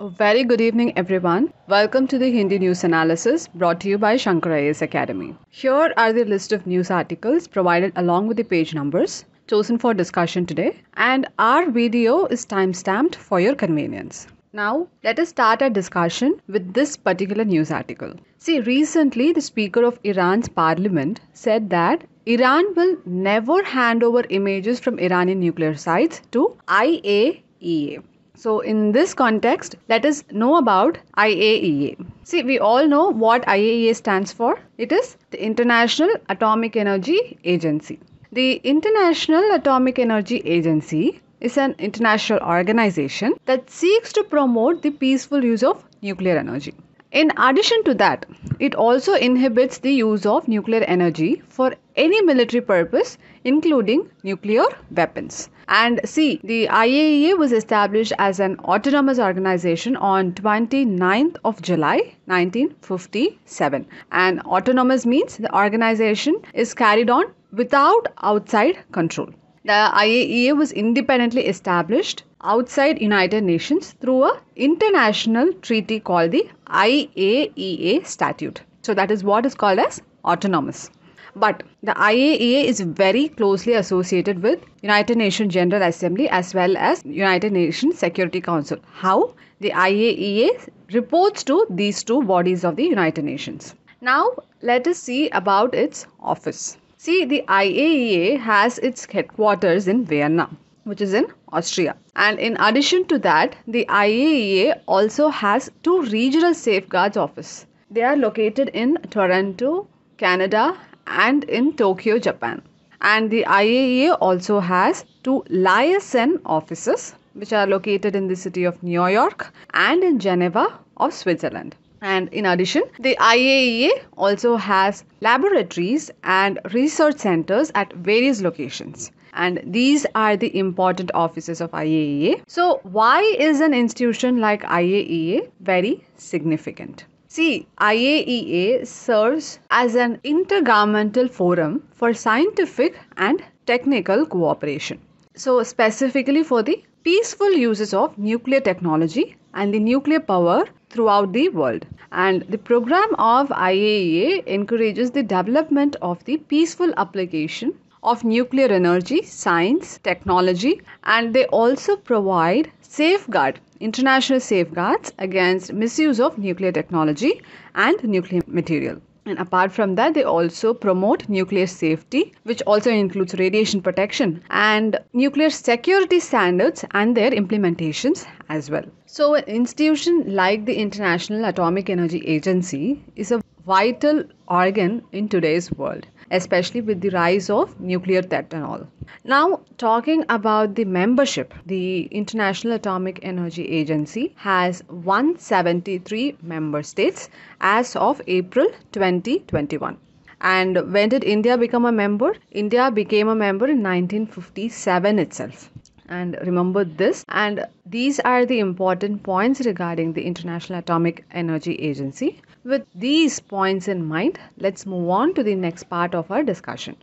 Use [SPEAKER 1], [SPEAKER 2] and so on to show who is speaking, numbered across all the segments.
[SPEAKER 1] A very good evening, everyone. Welcome to the Hindi News Analysis brought to you by Shankara AS Academy. Here are the list of news articles provided along with the page numbers chosen for discussion today, and our video is time stamped for your convenience. Now, let us start our discussion with this particular news article. See, recently the Speaker of Iran's parliament said that Iran will never hand over images from Iranian nuclear sites to IAEA. So, in this context, let us know about IAEA. See, we all know what IAEA stands for it is the International Atomic Energy Agency. The International Atomic Energy Agency is an international organization that seeks to promote the peaceful use of nuclear energy. In addition to that, it also inhibits the use of nuclear energy for any military purpose, including nuclear weapons. And see, the IAEA was established as an autonomous organization on 29th of July 1957. And autonomous means the organization is carried on without outside control the IAEA was independently established outside United Nations through a international treaty called the IAEA statute. So that is what is called as autonomous. But the IAEA is very closely associated with United Nations General Assembly as well as United Nations Security Council. How? The IAEA reports to these two bodies of the United Nations. Now let us see about its office. See, the IAEA has its headquarters in Vienna, which is in Austria. And in addition to that, the IAEA also has two regional safeguards office. They are located in Toronto, Canada and in Tokyo, Japan. And the IAEA also has two liaison offices which are located in the city of New York and in Geneva of Switzerland. And in addition, the IAEA also has laboratories and research centers at various locations. And these are the important offices of IAEA. So, why is an institution like IAEA very significant? See, IAEA serves as an intergovernmental forum for scientific and technical cooperation. So specifically for the peaceful uses of nuclear technology and the nuclear power throughout the world. And the program of IAEA encourages the development of the peaceful application of nuclear energy, science, technology, and they also provide safeguard international safeguards against misuse of nuclear technology and nuclear material. And apart from that, they also promote nuclear safety, which also includes radiation protection and nuclear security standards and their implementations as well. So, an institution like the International Atomic Energy Agency is a vital organ in today's world especially with the rise of nuclear threat and all. Now, talking about the membership, the International Atomic Energy Agency has 173 member states as of April 2021. And when did India become a member? India became a member in 1957 itself and remember this and these are the important points regarding the international atomic energy agency with these points in mind, let's move on to the next part of our discussion.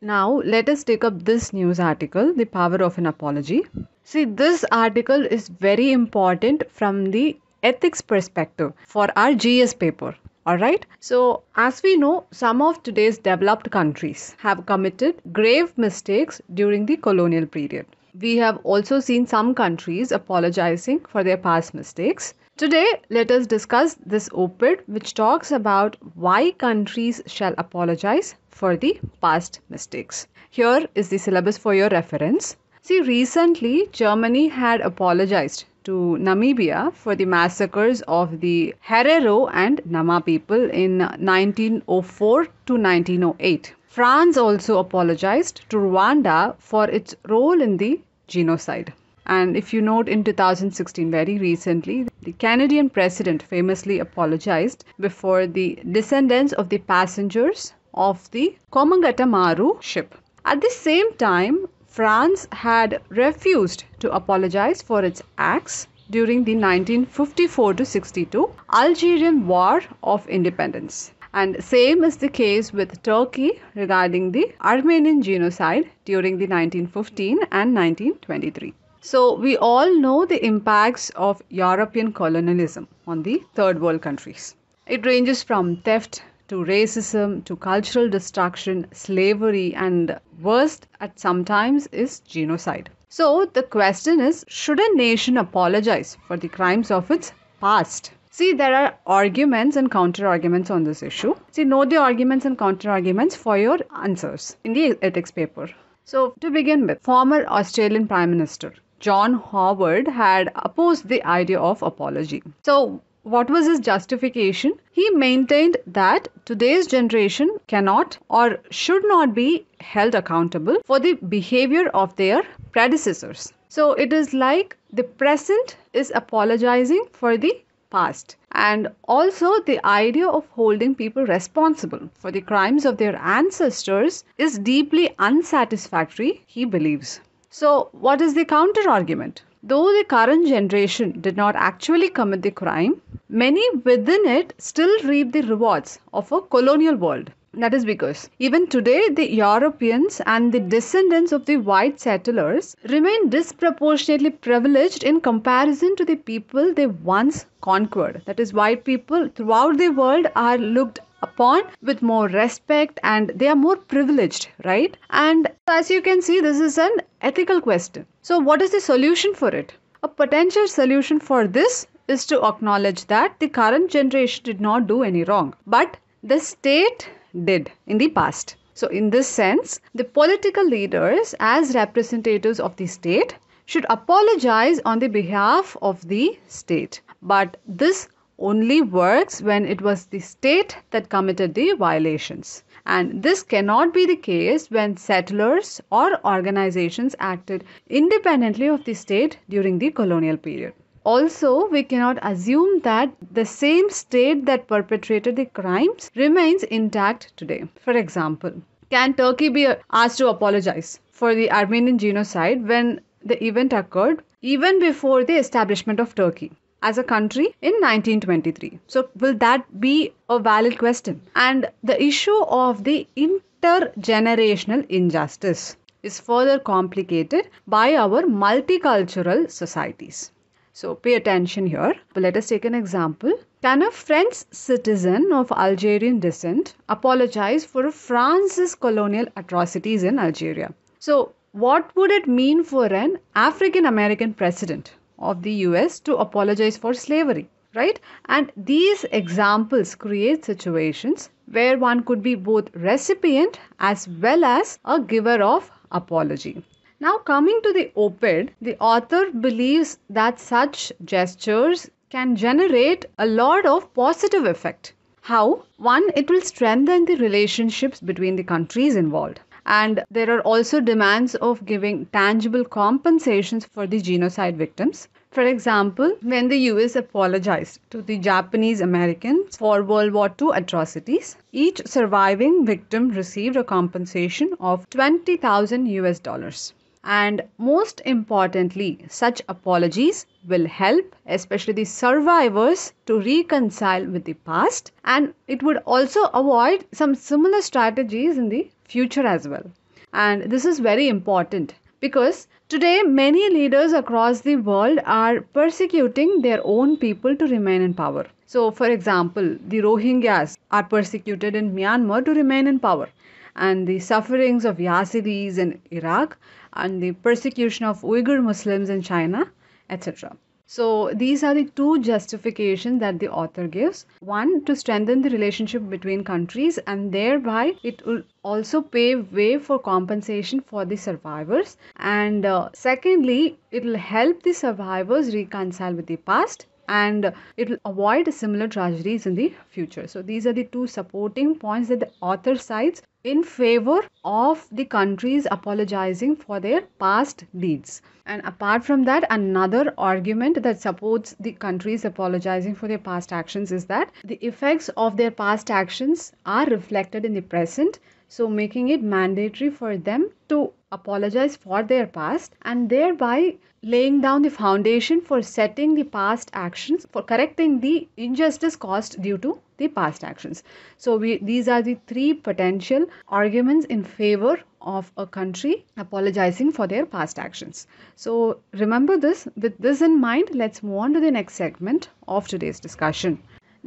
[SPEAKER 1] Now, let us take up this news article, The Power of an Apology. See, this article is very important from the ethics perspective for our GS paper. Alright, so as we know, some of today's developed countries have committed grave mistakes during the colonial period. We have also seen some countries apologizing for their past mistakes. Today, let us discuss this op-ed, which talks about why countries shall apologize for the past mistakes. Here is the syllabus for your reference. See, recently Germany had apologized to Namibia for the massacres of the Herero and Nama people in 1904 to 1908. France also apologized to Rwanda for its role in the genocide. And if you note, in 2016, very recently, the Canadian president famously apologized before the descendants of the passengers of the Komangata Maru ship. At the same time, France had refused to apologize for its acts during the 1954 to 62 Algerian War of Independence. And same is the case with Turkey regarding the Armenian genocide during the 1915 and 1923. So, we all know the impacts of European colonialism on the third world countries. It ranges from theft to racism to cultural destruction, slavery, and worst at sometimes is genocide. So, the question is should a nation apologize for the crimes of its past? See, there are arguments and counter arguments on this issue. See, know the arguments and counter arguments for your answers in the ethics paper. So, to begin with, former Australian Prime Minister John Howard had opposed the idea of apology. So, what was his justification? He maintained that today's generation cannot or should not be held accountable for the behavior of their predecessors. So, it is like the present is apologizing for the past and also the idea of holding people responsible for the crimes of their ancestors is deeply unsatisfactory he believes so, what is the counter argument? Though the current generation did not actually commit the crime, many within it still reap the rewards of a colonial world. That is because even today, the Europeans and the descendants of the white settlers remain disproportionately privileged in comparison to the people they once conquered. That is, white people throughout the world are looked upon with more respect and they are more privileged, right? And as you can see, this is an ethical question. So, what is the solution for it? A potential solution for this is to acknowledge that the current generation did not do any wrong, but the state did in the past. So, in this sense, the political leaders, as representatives of the state, should apologize on the behalf of the state. But this only works when it was the state that committed the violations. And this cannot be the case when settlers or organizations acted independently of the state during the colonial period. Also, we cannot assume that the same state that perpetrated the crimes remains intact today. For example, can Turkey be asked to apologize for the Armenian genocide when the event occurred even before the establishment of Turkey? as a country in 1923. So, will that be a valid question? And the issue of the intergenerational injustice is further complicated by our multicultural societies. So, pay attention here. Let us take an example. Can a French citizen of Algerian descent apologize for France's colonial atrocities in Algeria? So, what would it mean for an African American president of the US to apologize for slavery, right? And these examples create situations where one could be both recipient as well as a giver of apology. Now, coming to the op-ed, the author believes that such gestures can generate a lot of positive effect. How? One, it will strengthen the relationships between the countries involved. And there are also demands of giving tangible compensations for the genocide victims. For example, when the US apologized to the Japanese Americans for World War II atrocities, each surviving victim received a compensation of 20,000 US dollars. And most importantly, such apologies will help, especially the survivors, to reconcile with the past and it would also avoid some similar strategies in the future as well. And this is very important because today many leaders across the world are persecuting their own people to remain in power. So, for example, the Rohingyas are persecuted in Myanmar to remain in power, and the sufferings of Yazidis in Iraq and the persecution of Uyghur Muslims in China, etc. So, these are the two justifications that the author gives. One, to strengthen the relationship between countries, and thereby it will also pave way for compensation for the survivors. And uh, secondly, it will help the survivors reconcile with the past and it will avoid similar tragedies in the future. So, these are the two supporting points that the author cites in favor of the countries apologizing for their past deeds. And apart from that, another argument that supports the countries apologizing for their past actions is that the effects of their past actions are reflected in the present. So, making it mandatory for them to apologize for their past and thereby laying down the foundation for setting the past actions for correcting the injustice caused due to the past actions so we these are the three potential arguments in favor of a country apologizing for their past actions so remember this with this in mind let's move on to the next segment of today's discussion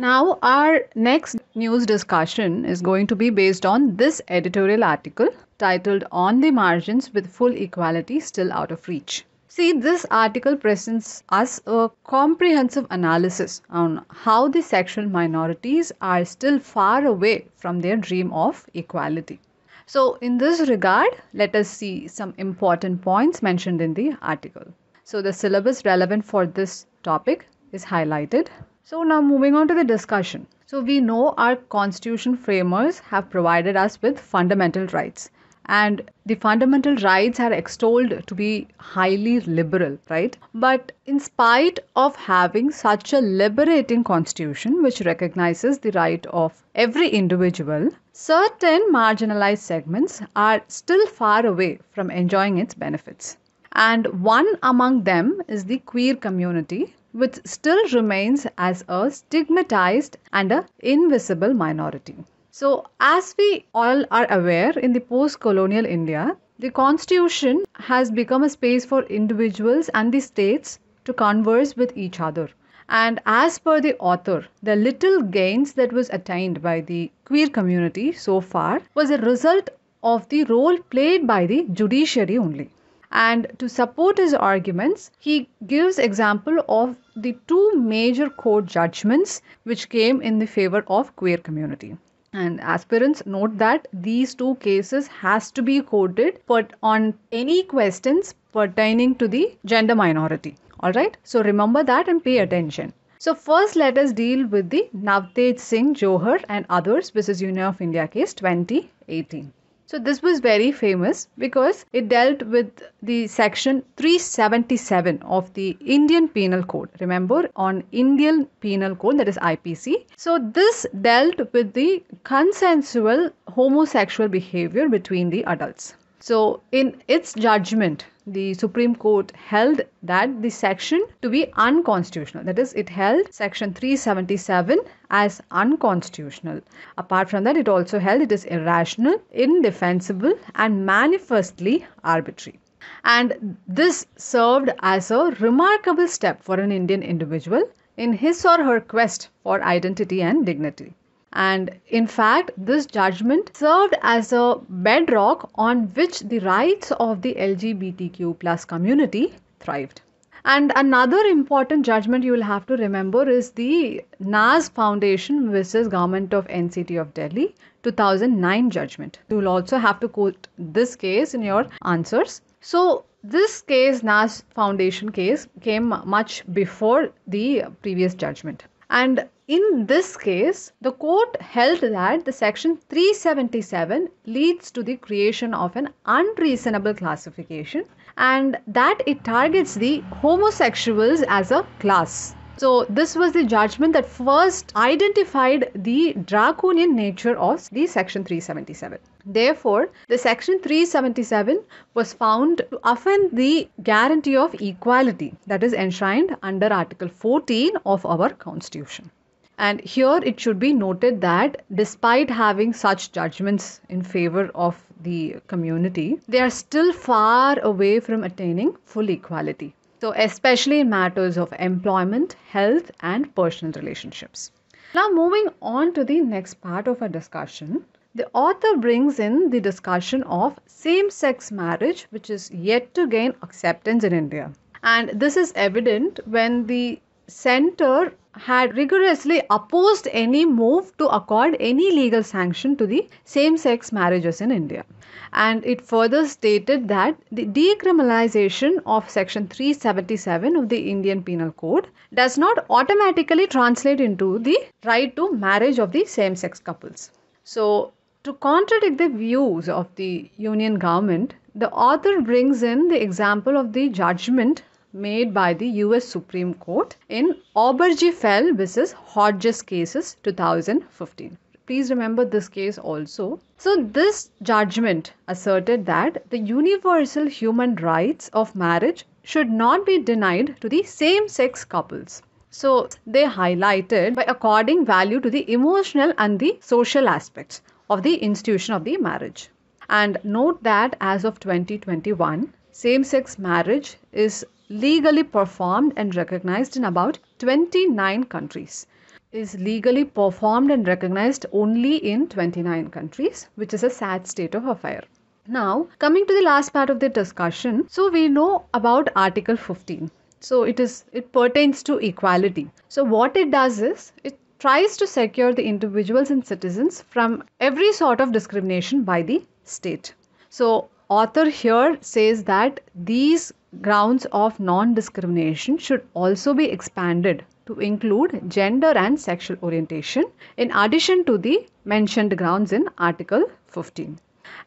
[SPEAKER 1] now our next news discussion is going to be based on this editorial article titled On the Margins with Full Equality Still Out of Reach. See, this article presents us a comprehensive analysis on how the sexual minorities are still far away from their dream of equality. So, in this regard, let us see some important points mentioned in the article. So, the syllabus relevant for this topic is highlighted. So, now moving on to the discussion. So, we know our constitution framers have provided us with fundamental rights and the fundamental rights are extolled to be highly liberal, right? But in spite of having such a liberating constitution which recognizes the right of every individual, certain marginalized segments are still far away from enjoying its benefits. And one among them is the queer community, which still remains as a stigmatized and a invisible minority. So, as we all are aware, in the post colonial India, the constitution has become a space for individuals and the states to converse with each other. And as per the author, the little gains that was attained by the queer community so far was a result of the role played by the judiciary only. And to support his arguments, he gives example of the two major court judgments which came in the favor of queer community and aspirants note that these two cases has to be quoted but on any questions pertaining to the gender minority all right so remember that and pay attention so first let us deal with the Navtej Singh Johar and others versus Union of India case 2018. So this was very famous because it dealt with the section 377 of the Indian Penal Code. Remember on Indian Penal Code that is IPC. So this dealt with the consensual homosexual behavior between the adults. So, in its judgment, the Supreme Court held that the section to be unconstitutional. That is, it held Section 377 as unconstitutional. Apart from that, it also held it is irrational, indefensible, and manifestly arbitrary. And this served as a remarkable step for an Indian individual in his or her quest for identity and dignity. And in fact, this judgment served as a bedrock on which the rights of the LGBTQ plus community thrived. And another important judgment you will have to remember is the NAS Foundation versus Government of NCT of Delhi 2009 judgment. You will also have to quote this case in your answers. So this case, NAS Foundation case, came much before the previous judgment. And in this case, the court held that the section 377 leads to the creation of an unreasonable classification and that it targets the homosexuals as a class. So, this was the judgment that first identified the draconian nature of the Section 377. Therefore, the Section 377 was found to offend the guarantee of equality that is enshrined under Article 14 of our Constitution. And here it should be noted that despite having such judgments in favor of the community, they are still far away from attaining full equality. So, especially in matters of employment, health, and personal relationships. Now, moving on to the next part of our discussion, the author brings in the discussion of same sex marriage, which is yet to gain acceptance in India. And this is evident when the center had rigorously opposed any move to accord any legal sanction to the same sex marriages in India. And it further stated that the decriminalization of Section 377 of the Indian Penal Code does not automatically translate into the right to marriage of the same sex couples. So, to contradict the views of the Union government, the author brings in the example of the judgment made by the US Supreme Court in Obergefell v. Hodges cases 2015. Please remember this case also. So, this judgment asserted that the universal human rights of marriage should not be denied to the same sex couples. So, they highlighted by according value to the emotional and the social aspects of the institution of the marriage. And note that as of 2021, same sex marriage is legally performed and recognized in about 29 countries is legally performed and recognized only in 29 countries which is a sad state of affair now coming to the last part of the discussion so we know about article 15 so it is it pertains to equality so what it does is it tries to secure the individuals and citizens from every sort of discrimination by the state so author here says that these grounds of non-discrimination should also be expanded to include gender and sexual orientation in addition to the mentioned grounds in article 15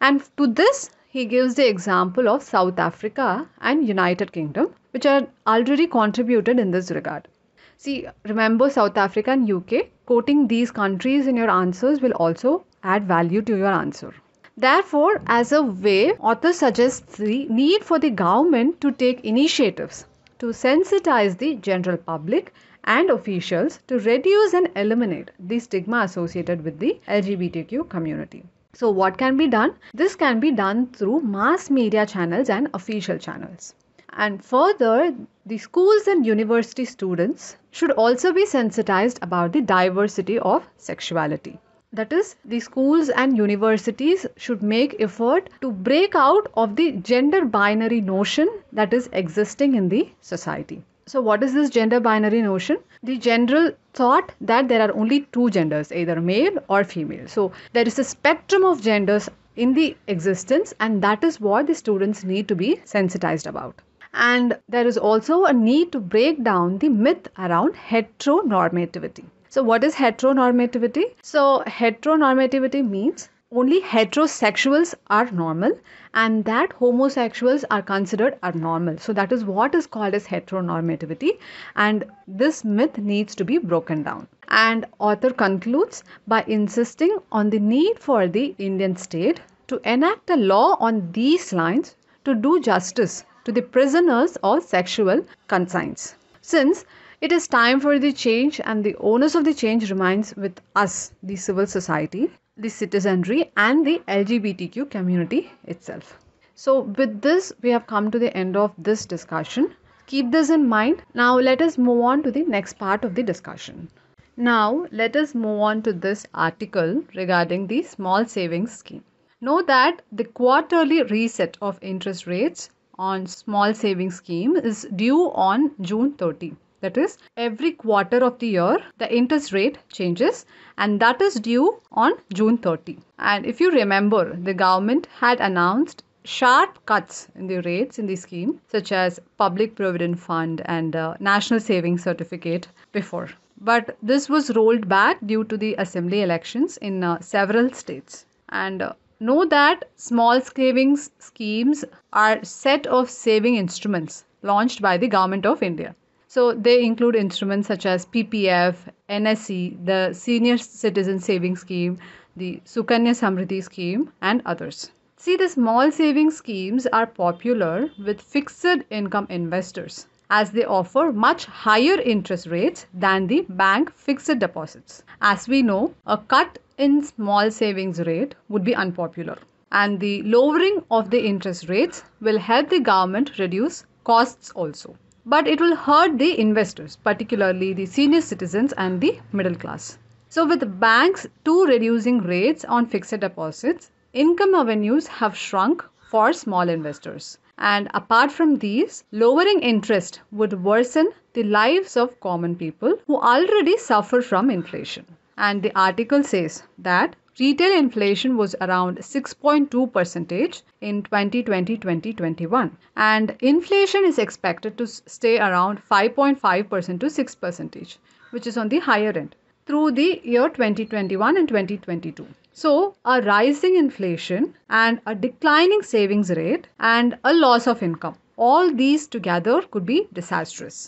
[SPEAKER 1] and to this he gives the example of south africa and united kingdom which are already contributed in this regard see remember south africa and uk quoting these countries in your answers will also add value to your answer Therefore, as a way, author suggests the need for the government to take initiatives to sensitize the general public and officials to reduce and eliminate the stigma associated with the LGBTQ community. So, what can be done? This can be done through mass media channels and official channels. And further, the schools and university students should also be sensitized about the diversity of sexuality. That is, the schools and universities should make effort to break out of the gender binary notion that is existing in the society. So, what is this gender binary notion? The general thought that there are only two genders, either male or female. So, there is a spectrum of genders in the existence, and that is what the students need to be sensitized about. And there is also a need to break down the myth around heteronormativity. So, what is heteronormativity? So, heteronormativity means only heterosexuals are normal and that homosexuals are considered abnormal. So, that is what is called as heteronormativity, and this myth needs to be broken down. And author concludes by insisting on the need for the Indian state to enact a law on these lines to do justice to the prisoners of sexual conscience. Since it is time for the change, and the onus of the change remains with us, the civil society, the citizenry, and the LGBTQ community itself. So, with this, we have come to the end of this discussion. Keep this in mind. Now, let us move on to the next part of the discussion. Now, let us move on to this article regarding the small savings scheme. Know that the quarterly reset of interest rates on small savings scheme is due on June 30. That is, every quarter of the year, the interest rate changes, and that is due on June 30. And if you remember, the government had announced sharp cuts in the rates in the scheme, such as public provident fund and uh, national savings certificate, before. But this was rolled back due to the assembly elections in uh, several states. And uh, know that small savings schemes are set of saving instruments launched by the government of India. So they include instruments such as PPF, NSE, the Senior Citizen Savings Scheme, the Sukanya Samriddhi Scheme, and others. See, the small savings schemes are popular with fixed income investors as they offer much higher interest rates than the bank fixed deposits. As we know, a cut in small savings rate would be unpopular and the lowering of the interest rates will help the government reduce costs also but it will hurt the investors, particularly the senior citizens and the middle class. So, with banks too reducing rates on fixed deposits, income avenues have shrunk for small investors. And apart from these, lowering interest would worsen the lives of common people who already suffer from inflation and the article says that retail inflation was around 6.2 percentage in 2020-2021 and inflation is expected to stay around 5.5 percent to 6 percentage which is on the higher end through the year 2021 and 2022 so a rising inflation and a declining savings rate and a loss of income all these together could be disastrous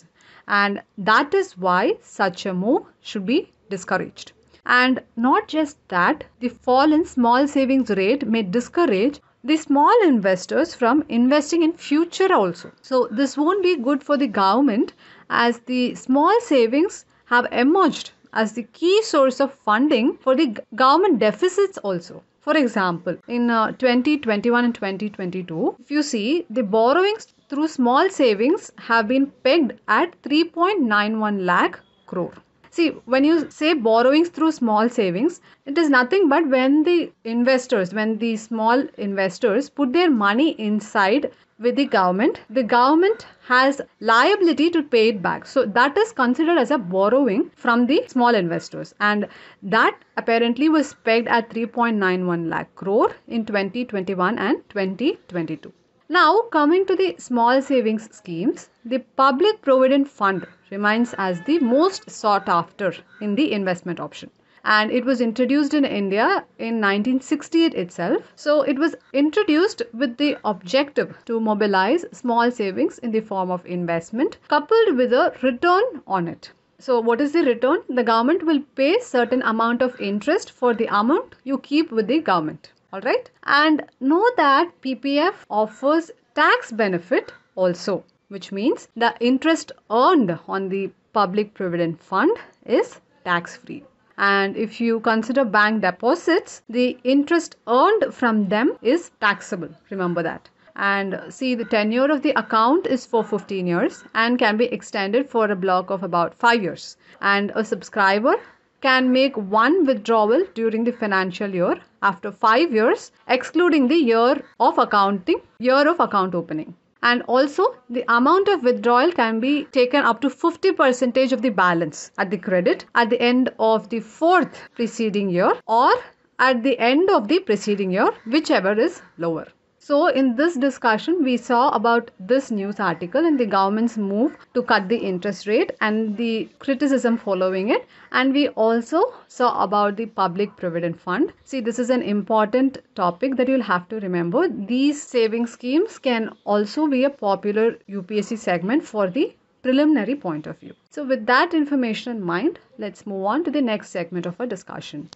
[SPEAKER 1] and that is why such a move should be discouraged and not just that, the fall in small savings rate may discourage the small investors from investing in future also. So this won't be good for the government as the small savings have emerged as the key source of funding for the government deficits also. For example, in uh, 2021 and 2022, if you see the borrowings through small savings have been pegged at 3.91 lakh crore. See, when you say borrowings through small savings, it is nothing but when the investors, when the small investors put their money inside with the government, the government has liability to pay it back. So that is considered as a borrowing from the small investors. And that apparently was pegged at 3.91 lakh crore in 2021 and 2022. Now, coming to the small savings schemes, the public provident fund remains as the most sought after in the investment option and it was introduced in India in 1968 itself. So it was introduced with the objective to mobilize small savings in the form of investment coupled with a return on it. So what is the return? The government will pay certain amount of interest for the amount you keep with the government all right and know that ppf offers tax benefit also which means the interest earned on the public provident fund is tax free and if you consider bank deposits the interest earned from them is taxable remember that and see the tenure of the account is for 15 years and can be extended for a block of about 5 years and a subscriber can make one withdrawal during the financial year after 5 years excluding the year of accounting year of account opening and also the amount of withdrawal can be taken up to 50 percentage of the balance at the credit at the end of the fourth preceding year or at the end of the preceding year whichever is lower so, in this discussion, we saw about this news article and the government's move to cut the interest rate and the criticism following it. And we also saw about the public provident fund. See, this is an important topic that you'll have to remember. These saving schemes can also be a popular UPSC segment for the preliminary point of view. So, with that information in mind, let's move on to the next segment of our discussion.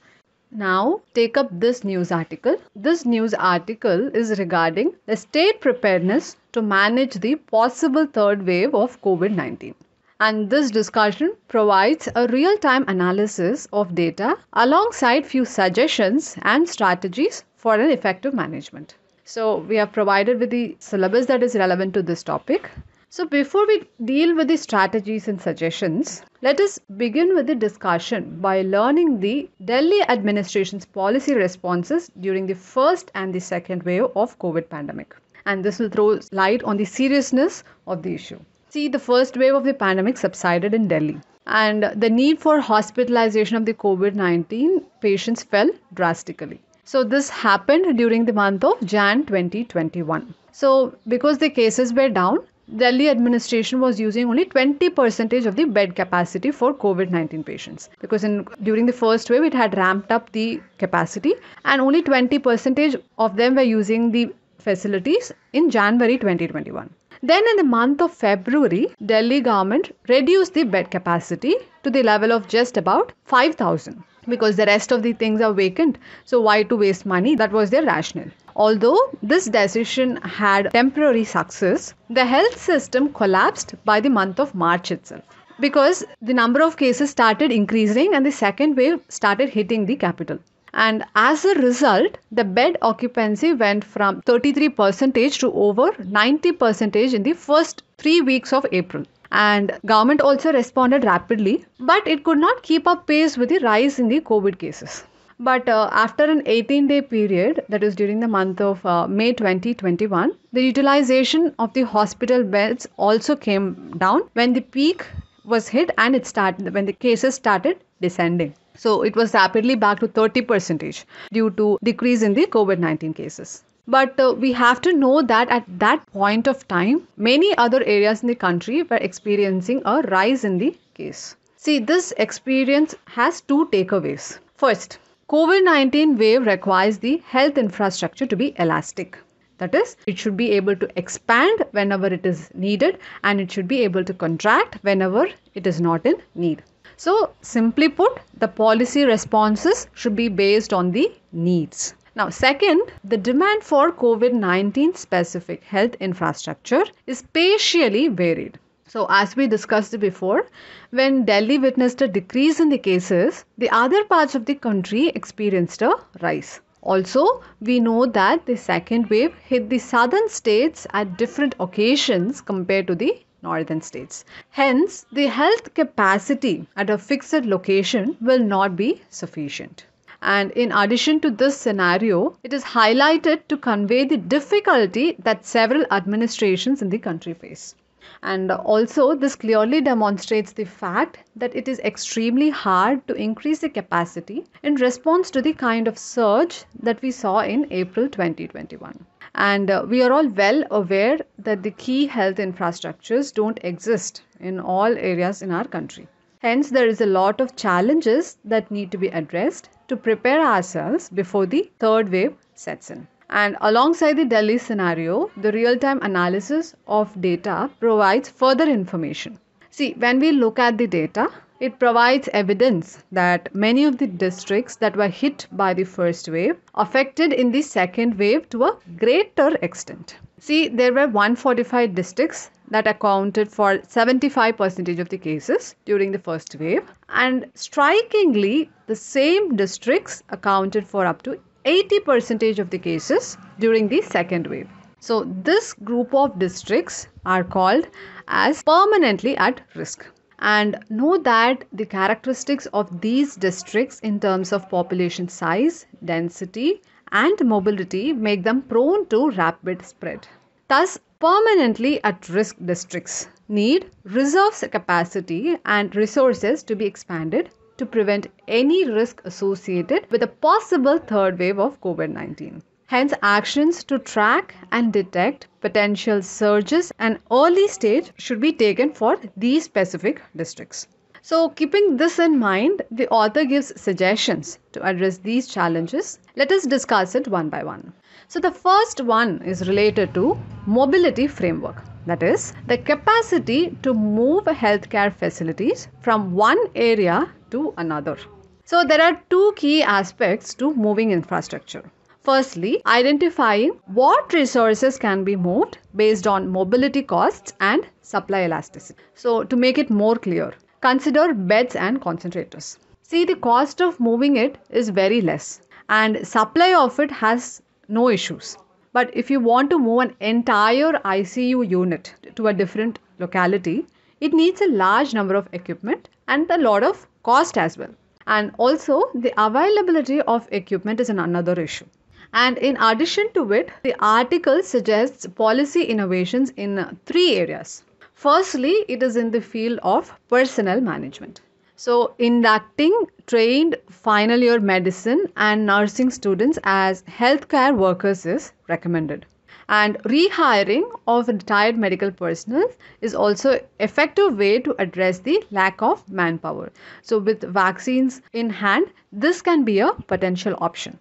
[SPEAKER 1] Now, take up this news article. This news article is regarding the state preparedness to manage the possible third wave of COVID 19. And this discussion provides a real time analysis of data alongside few suggestions and strategies for an effective management. So, we are provided with the syllabus that is relevant to this topic so, before we deal with the strategies and suggestions, let us begin with the discussion by learning the Delhi administration's policy responses during the first and the second wave of COVID pandemic. And this will throw light on the seriousness of the issue. See, the first wave of the pandemic subsided in Delhi, and the need for hospitalization of the COVID 19 patients fell drastically. So, this happened during the month of Jan 2021. So, because the cases were down, Delhi administration was using only 20% of the bed capacity for COVID 19 patients because in during the first wave it had ramped up the capacity and only 20% of them were using the facilities in January 2021. Then in the month of February, Delhi government reduced the bed capacity to the level of just about 5000 because the rest of the things are vacant. So, why to waste money? That was their rationale. Although this decision had temporary success, the health system collapsed by the month of March itself because the number of cases started increasing and the second wave started hitting the capital. And as a result, the bed occupancy went from 33% to over 90% in the first three weeks of April and government also responded rapidly but it could not keep up pace with the rise in the covid cases but uh, after an 18 day period that is during the month of uh, may 2021 the utilization of the hospital beds also came down when the peak was hit and it started when the cases started descending so it was rapidly back to 30 percentage due to decrease in the covid-19 cases but uh, we have to know that at that point of time, many other areas in the country were experiencing a rise in the case. See, this experience has two takeaways. First, COVID 19 wave requires the health infrastructure to be elastic. That is, it should be able to expand whenever it is needed and it should be able to contract whenever it is not in need. So, simply put, the policy responses should be based on the needs. Now, second, the demand for COVID 19 specific health infrastructure is spatially varied. So, as we discussed before, when Delhi witnessed a decrease in the cases, the other parts of the country experienced a rise. Also, we know that the second wave hit the southern states at different occasions compared to the northern states. Hence, the health capacity at a fixed location will not be sufficient. And in addition to this scenario, it is highlighted to convey the difficulty that several administrations in the country face. And also, this clearly demonstrates the fact that it is extremely hard to increase the capacity in response to the kind of surge that we saw in April 2021. And uh, we are all well aware that the key health infrastructures don't exist in all areas in our country. Hence, there is a lot of challenges that need to be addressed to prepare ourselves before the third wave sets in. And alongside the Delhi scenario, the real time analysis of data provides further information. See, when we look at the data, it provides evidence that many of the districts that were hit by the first wave affected in the second wave to a greater extent. See, there were 145 districts that accounted for 75% of the cases during the first wave. And strikingly, the same districts accounted for up to 80% of the cases during the second wave. So, this group of districts are called as permanently at risk. And know that the characteristics of these districts in terms of population size, density, and mobility make them prone to rapid spread. Thus, permanently at risk districts need reserves capacity and resources to be expanded to prevent any risk associated with a possible third wave of COVID 19. Hence, actions to track and detect potential surges and early stage should be taken for these specific districts. So, keeping this in mind, the author gives suggestions to address these challenges. Let us discuss it one by one. So, the first one is related to mobility framework. That is, the capacity to move healthcare facilities from one area to another. So, there are two key aspects to moving infrastructure. Firstly, identifying what resources can be moved based on mobility costs and supply elasticity. So, to make it more clear, Consider beds and concentrators. See, the cost of moving it is very less and supply of it has no issues. But if you want to move an entire ICU unit to a different locality, it needs a large number of equipment and a lot of cost as well. And also, the availability of equipment is another issue. And in addition to it, the article suggests policy innovations in three areas Firstly, it is in the field of personnel management. So, inducting trained final year medicine and nursing students as healthcare workers is recommended. And rehiring of retired medical personnel is also effective way to address the lack of manpower. So with vaccines in hand, this can be a potential option.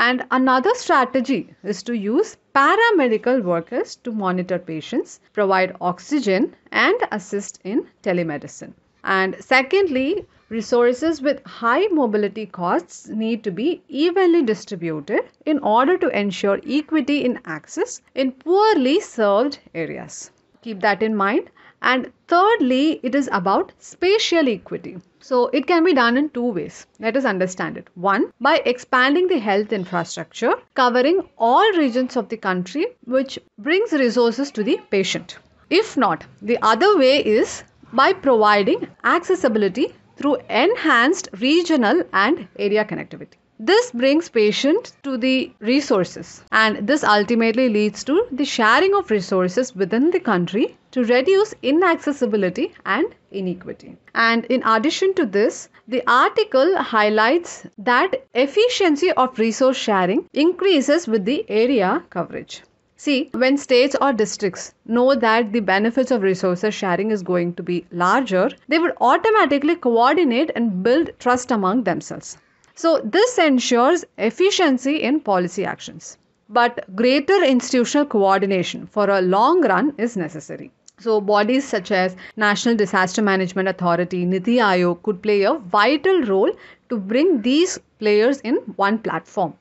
[SPEAKER 1] And another strategy is to use paramedical workers to monitor patients, provide oxygen, and assist in telemedicine. And secondly, resources with high mobility costs need to be evenly distributed in order to ensure equity in access in poorly served areas. Keep that in mind and thirdly, it is about spatial equity. So it can be done in two ways. Let us understand it. One, by expanding the health infrastructure, covering all regions of the country, which brings resources to the patient. If not, the other way is by providing accessibility through enhanced regional and area connectivity. This brings patient to the resources and this ultimately leads to the sharing of resources within the country to reduce inaccessibility and inequity. And in addition to this, the article highlights that efficiency of resource sharing increases with the area coverage. See, when states or districts know that the benefits of resources sharing is going to be larger, they will automatically coordinate and build trust among themselves. So, this ensures efficiency in policy actions. But greater institutional coordination for a long run is necessary. So, bodies such as National Disaster Management Authority, Niti Aayog could play a vital role to bring these players in one platform.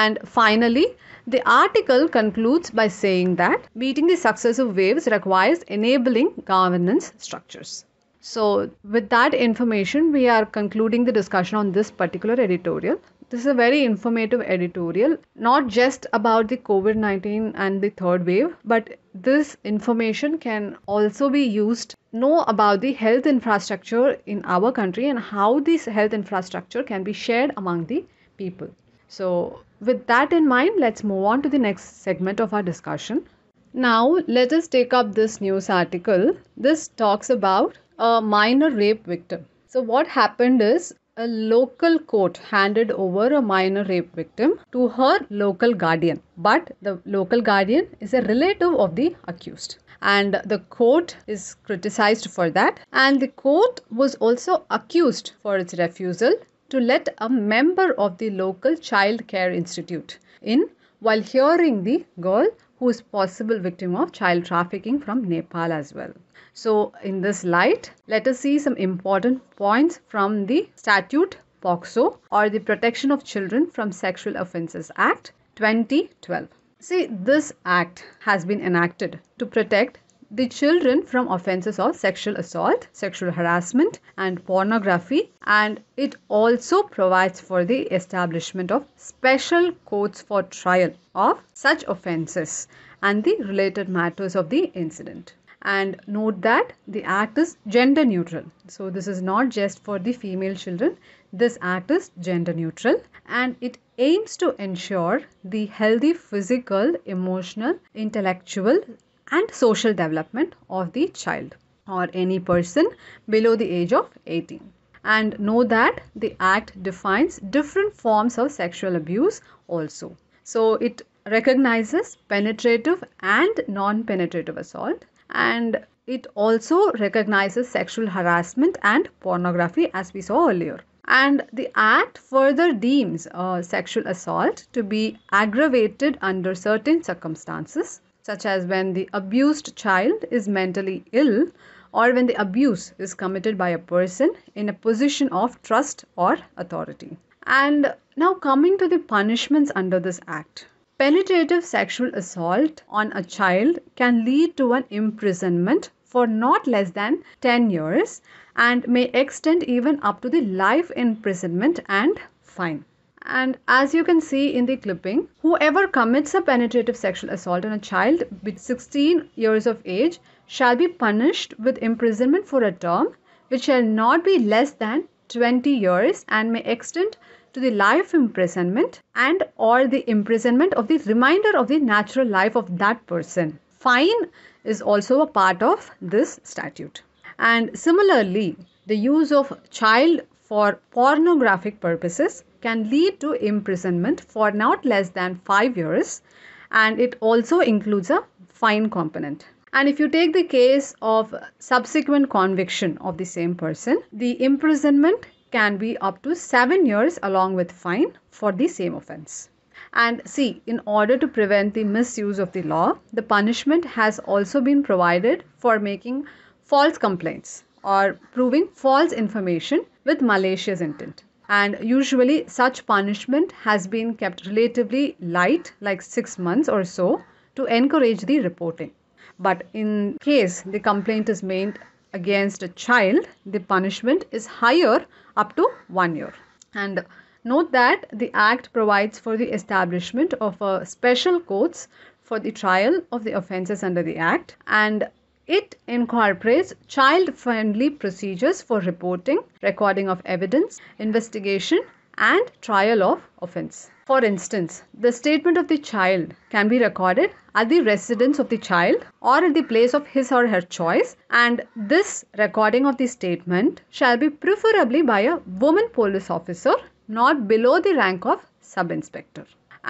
[SPEAKER 1] And finally, the article concludes by saying that meeting the successive waves requires enabling governance structures. So, with that information, we are concluding the discussion on this particular editorial. This is a very informative editorial, not just about the COVID 19 and the third wave, but this information can also be used know about the health infrastructure in our country and how this health infrastructure can be shared among the people. So, with that in mind, let's move on to the next segment of our discussion. Now, let us take up this news article. This talks about a minor rape victim. So, what happened is a local court handed over a minor rape victim to her local guardian, but the local guardian is a relative of the accused. And the court is criticized for that. And the court was also accused for its refusal to let a member of the local child care institute in while hearing the girl who is possible victim of child trafficking from Nepal as well. So in this light, let us see some important points from the statute POXO or the Protection of Children from Sexual Offences Act 2012. See, this act has been enacted to protect the children from offenses of sexual assault, sexual harassment, and pornography, and it also provides for the establishment of special courts for trial of such offenses and the related matters of the incident and note that the act is gender neutral so this is not just for the female children this act is gender neutral and it aims to ensure the healthy physical emotional intellectual and social development of the child or any person below the age of 18. And know that the Act defines different forms of sexual abuse also. So it recognizes penetrative and non penetrative assault, and it also recognizes sexual harassment and pornography as we saw earlier. And the Act further deems uh, sexual assault to be aggravated under certain circumstances such as when the abused child is mentally ill or when the abuse is committed by a person in a position of trust or authority. And now, coming to the punishments under this act. Penetrative sexual assault on a child can lead to an imprisonment for not less than 10 years and may extend even up to the life imprisonment and fine. And as you can see in the clipping, whoever commits a penetrative sexual assault on a child with 16 years of age shall be punished with imprisonment for a term which shall not be less than 20 years and may extend to the life imprisonment and or the imprisonment of the remainder of the natural life of that person. Fine is also a part of this statute. And similarly, the use of child for pornographic purposes can lead to imprisonment for not less than 5 years and it also includes a fine component. And if you take the case of subsequent conviction of the same person, the imprisonment can be up to 7 years along with fine for the same offense. And see, in order to prevent the misuse of the law, the punishment has also been provided for making false complaints or proving false information with malicious intent and usually such punishment has been kept relatively light like 6 months or so to encourage the reporting but in case the complaint is made against a child the punishment is higher up to 1 year and note that the act provides for the establishment of a uh, special courts for the trial of the offences under the act and it incorporates child friendly procedures for reporting, recording of evidence, investigation, and trial of offense. For instance, the statement of the child can be recorded at the residence of the child or at the place of his or her choice, and this recording of the statement shall be preferably by a woman police officer not below the rank of sub inspector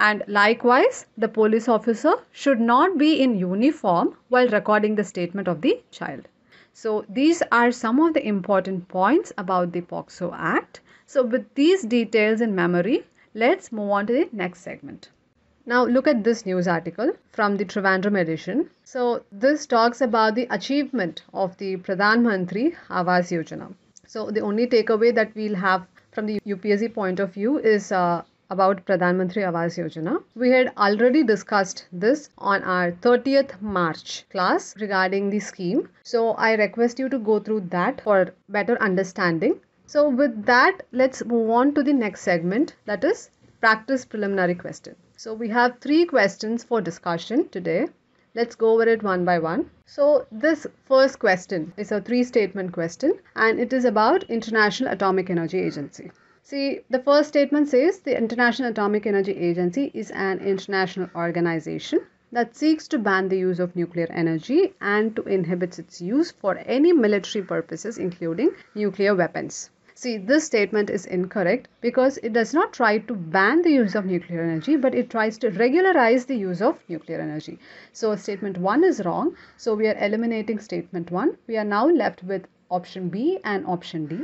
[SPEAKER 1] and likewise the police officer should not be in uniform while recording the statement of the child. So these are some of the important points about the POXO Act. So with these details in memory, let's move on to the next segment. Now look at this news article from the Trivandrum edition. So this talks about the achievement of the Pradhan Mantri Awas Yojana. So the only takeaway that we'll have from the UPSC point of view is uh, about Pradhan Mantri Awas Yojana. We had already discussed this on our 30th March class regarding the scheme. So I request you to go through that for better understanding. So with that, let's move on to the next segment that is practice preliminary question. So we have three questions for discussion today. Let's go over it one by one. So, this first question is a three statement question and it is about International Atomic Energy Agency. See, the first statement says the International Atomic Energy Agency is an international organization that seeks to ban the use of nuclear energy and to inhibit its use for any military purposes, including nuclear weapons. See, this statement is incorrect because it does not try to ban the use of nuclear energy, but it tries to regularize the use of nuclear energy. So, statement 1 is wrong. So, we are eliminating statement 1. We are now left with option B and option D.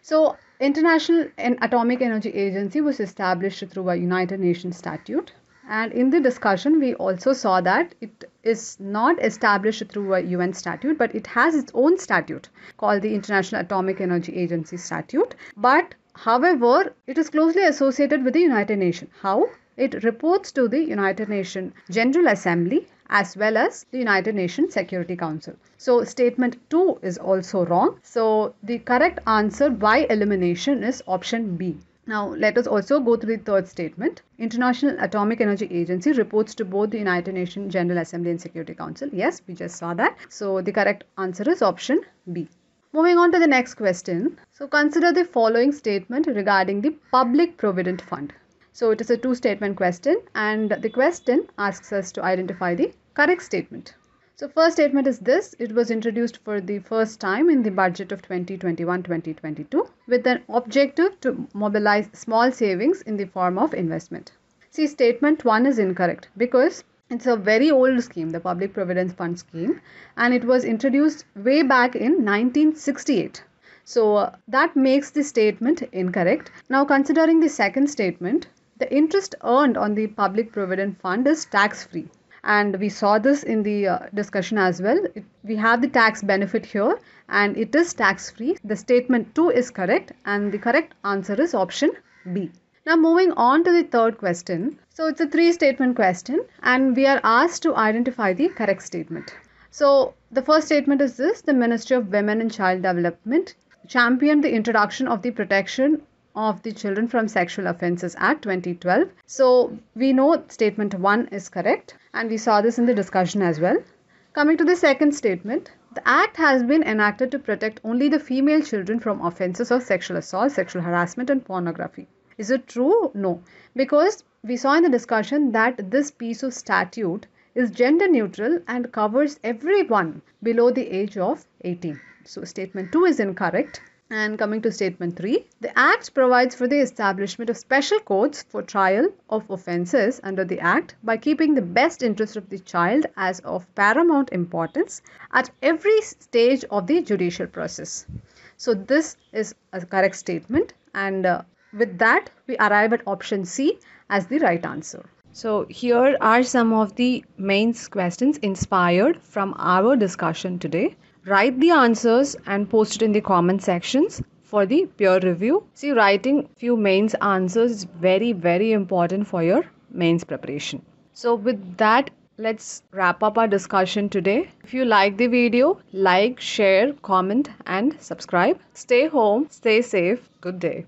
[SPEAKER 1] So, International Atomic Energy Agency was established through a United Nations statute. And in the discussion, we also saw that it is not established through a UN statute, but it has its own statute called the International Atomic Energy Agency Statute. But however, it is closely associated with the United Nations. How? It reports to the United Nations General Assembly as well as the United Nations Security Council. So statement 2 is also wrong. So the correct answer by elimination is option B. Now, let us also go through the third statement. International Atomic Energy Agency reports to both the United Nations General Assembly and Security Council. Yes, we just saw that. So, the correct answer is option B. Moving on to the next question. So, consider the following statement regarding the Public Provident Fund. So it is a two statement question and the question asks us to identify the correct statement. So first statement is this. It was introduced for the first time in the budget of 2021-2022 with an objective to mobilize small savings in the form of investment. See statement 1 is incorrect because it's a very old scheme, the Public Providence Fund scheme and it was introduced way back in 1968. So uh, that makes the statement incorrect. Now considering the second statement, the interest earned on the public provident fund is tax free and we saw this in the uh, discussion as well it, we have the tax benefit here and it is tax free the statement 2 is correct and the correct answer is option b now moving on to the third question so it's a three statement question and we are asked to identify the correct statement so the first statement is this the ministry of women and child development championed the introduction of the protection of the Children from Sexual Offences Act 2012. So we know statement 1 is correct and we saw this in the discussion as well. Coming to the second statement, the act has been enacted to protect only the female children from offences of sexual assault, sexual harassment and pornography. Is it true? No. Because we saw in the discussion that this piece of statute is gender neutral and covers everyone below the age of 18. So statement 2 is incorrect. And coming to statement 3, the Act provides for the establishment of special courts for trial of offences under the Act by keeping the best interest of the child as of paramount importance at every stage of the judicial process. So, this is a correct statement, and uh, with that, we arrive at option C as the right answer. So, here are some of the main questions inspired from our discussion today. Write the answers and post it in the comment sections for the peer review. See, writing few mains answers is very, very important for your mains preparation. So, with that, let's wrap up our discussion today. If you like the video, like, share, comment, and subscribe. Stay home, stay safe. Good day.